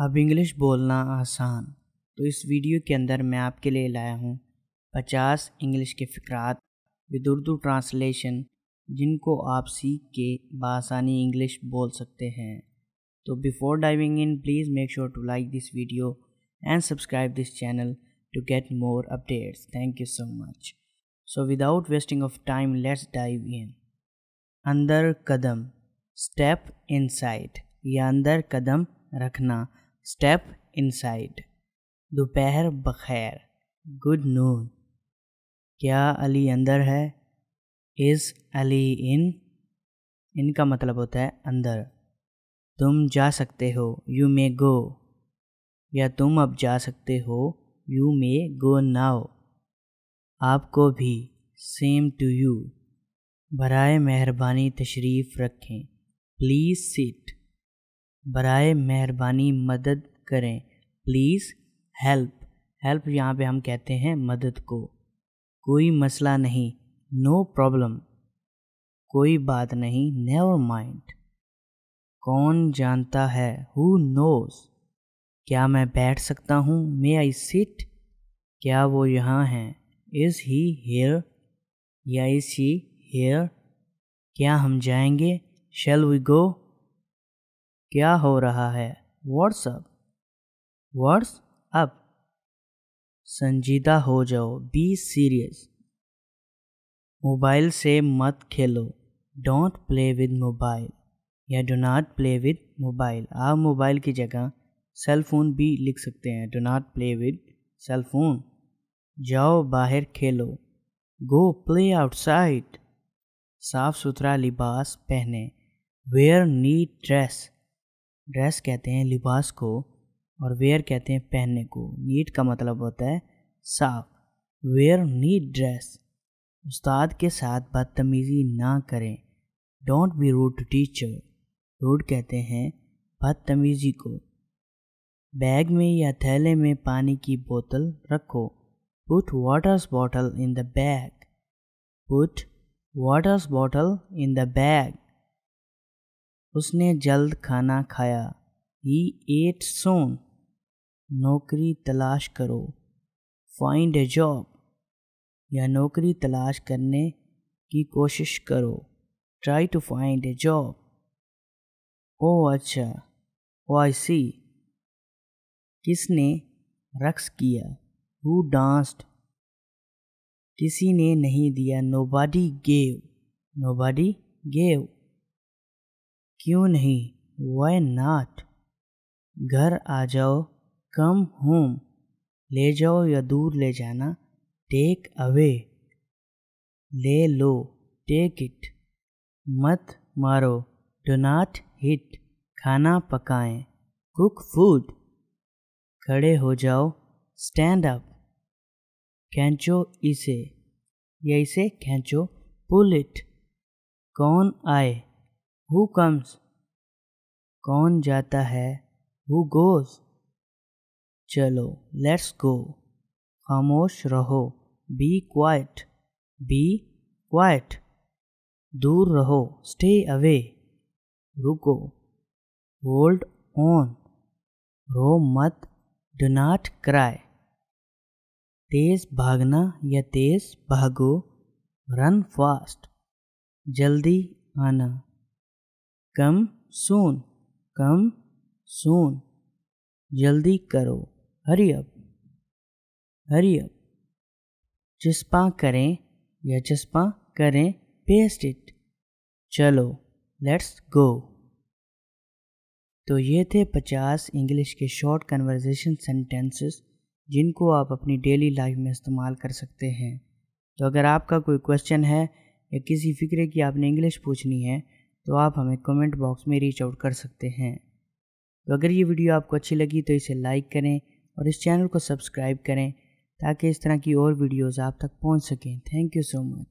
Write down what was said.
अब इंग्लिश बोलना आसान तो इस वीडियो के अंदर मैं आपके लिए लाया हूँ पचास इंग्लिश के फ़िक्रात विद उर्दू ट्रांसलेशन जिनको आप सीख के बासानी इंग्लिश बोल सकते हैं तो before diving in please make sure to like this video and subscribe this channel to get more updates thank you so much so without wasting of time let's dive in अंदर कदम step inside या अंदर कदम रखना step inside दोपहर बखैर good noon क्या अली अंदर है is Ali इन इनका मतलब होता है अंदर तुम जा सकते हो यू मे गो या तुम अब जा सकते हो यू मे गो नाओ आपको भी सेम टू यू बरए मेहरबानी तशरीफ़ रखें प्लीज़ सीट बरए मेहरबानी मदद करें प्लीज़ हेल्प हेल्प यहाँ पे हम कहते हैं मदद को कोई मसला नहीं नो प्रॉब्लम कोई बात नहीं नेवर माइंड कौन जानता है हु नोज क्या मैं बैठ सकता हूँ मे आई सिट क्या वो यहाँ हैं इज़ ही हेयर या इज़ ही हेयर क्या हम जाएंगे शेल वी गो क्या हो रहा है व्हाट्सअप वर्ड्स अप संजीदा हो जाओ बी सीरियस मोबाइल से मत खेलो डोंट प्ले विद मोबाइल या do not play with mobile आप मोबाइल की जगह सेल फोन भी लिख सकते हैं do not play with cell phone जाओ बाहर खेलो गो प्ले आउटसाइड साफ सुथरा लिबास पहने वेयर नीट ड्रेस ड्रेस कहते हैं लिबास को और वेयर कहते हैं पहनने को नीट का मतलब होता है साफ वेयर नीट ड्रेस उस्ताद के साथ बदतमीज़ी ना करें don't be rude to teacher rude कहते हैं बदतमीज़ी को बैग में या थैले में पानी की बोतल रखो put waters bottle in the bag put waters bottle in the bag उसने जल्द खाना खाया ही एट सोन नौकरी तलाश करो फाइंड ए जॉब या नौकरी तलाश करने की कोशिश करो try to find a job ओ अच्छा ओ आई सी किसने रक्स किया हु डांस्ड किसी ने नहीं दिया nobody gave nobody gave क्यों नहीं वाई नाट घर आ जाओ कम होम ले जाओ या दूर ले जाना टेक अवे ले लो टेक इट मत मारो डो नाट हिट खाना पकाएं कुक फूड खड़े हो जाओ स्टैंड अप खेचो इसे या इसे खेचो पुल इट कौन आए हु कम्स कौन जाता है हु गोज चलो लेट्स गो खामोश रहो बी क्वाइट बी क्वाइट दूर रहो स्टे अवे रुको होल्ड ऑन रो मत डो नाट क्राई तेज भागना या तेज भागो रन फास्ट जल्दी आना कम सोन कम सोन जल्दी करो हरी अप हरी अप चस्पा करें या चस्पा करें पेस्ट इट चलो लेट्स गो तो ये थे पचास इंग्लिश के शॉर्ट कन्वर्जेशन सेंटेंसेस जिनको आप अपनी डेली लाइफ में इस्तेमाल कर सकते हैं तो अगर आपका कोई क्वेश्चन है या किसी फ़िक्रे की आपने इंग्लिश पूछनी है तो आप हमें कमेंट बॉक्स में रीच आउट कर सकते हैं तो अगर ये वीडियो आपको अच्छी लगी तो इसे लाइक करें और इस चैनल को सब्सक्राइब करें ताकि इस तरह की और वीडियोस आप तक पहुंच सकें थैंक यू सो मच